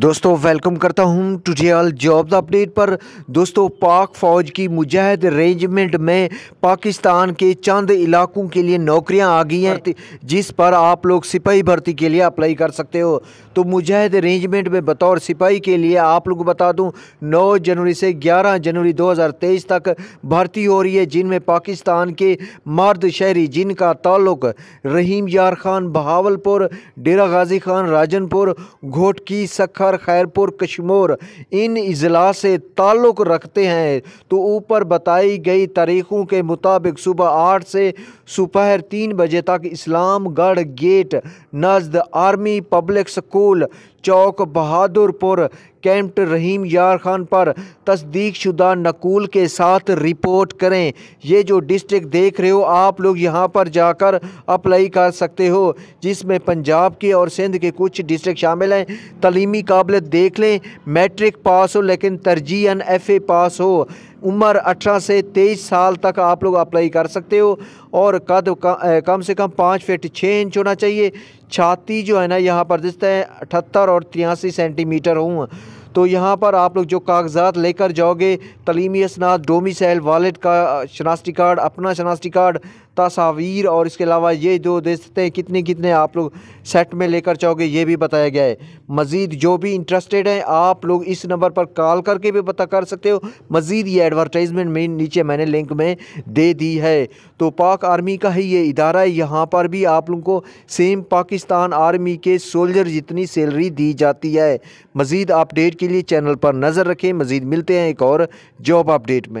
दोस्तों वेलकम करता हूं टुडे ऑल जॉब अपडेट पर दोस्तों पाक फ़ौज की मुजाहद रेंजमेंट में पाकिस्तान के चंद इलाकों के लिए नौकरियां आ गई हैं जिस पर आप लोग सिपाही भर्ती के लिए अप्लाई कर सकते हो तो मुजाहद रेंजमेंट में बतौर सिपाही के लिए आप लोग बता दूं 9 जनवरी से 11 जनवरी 2023 तक भर्ती हो रही है जिनमें पाकिस्तान के मर्द शहरी जिनका ताल्लुक रहीम यार खान बहावलपुर डेरा गाजी खान राजनपुर घोटकी सखा बाजार खैरपुर कश्मोर इन अजला से ताल्लुक़ रखते हैं तो ऊपर बताई गई तारीखों के मुताबिक सुबह आठ से सुपहर तीन बजे तक इस्लामगढ़ गेट नज़द आर्मी पब्लिक स्कूल चौक बहादुरपुर कैंट रहीम यार खान पर तस्दीक शुदा नकूल के साथ रिपोर्ट करें ये जो डिस्ट्रिक्ट देख रहे हो आप लोग यहाँ पर जाकर अप्लाई कर सकते हो जिसमें पंजाब के और सिंध के कुछ डिस्ट्रिक्ट शामिल हैं तलीमी काबिलियत देख लें मैट्रिक पास हो लेकिन तरजीहन एफ ए पास हो उम्र अठारह से तेईस साल तक आप लोग अप्लाई कर सकते हो और कद कम से कम पाँच फिट छः इंच होना चाहिए छाती जो है ना यहाँ पर दिखता है अठहत्तर और तिरासी सेंटीमीटर हूँ तो यहाँ पर आप लोग जो कागजात लेकर जाओगे तलीमी असनाद डोमिसल वालेट का शनाख्ती कार्ड अपना शनास्ती कार्ड तस्वीर और इसके अलावा ये जो दे सकते हैं कितने कितने आप लोग सेट में लेकर जाओगे ये भी बताया गया है मज़ीद जो भी इंटरेस्टेड हैं आप लोग इस नंबर पर कॉल करके भी पता कर सकते हो मज़ीद ये एडवर्टाइजमेंट में नीचे मैंने लिंक में दे दी है तो पाक आर्मी का ही ये इदारा है यहाँ पर भी आप लोगों को सेम पाकिस्तान आर्मी के सोल्जर जितनी सैलरी दी जाती है मज़ीद अपडेट के लिए चैनल पर नज़र रखें मज़ीद मिलते हैं एक और जॉब अपडेट में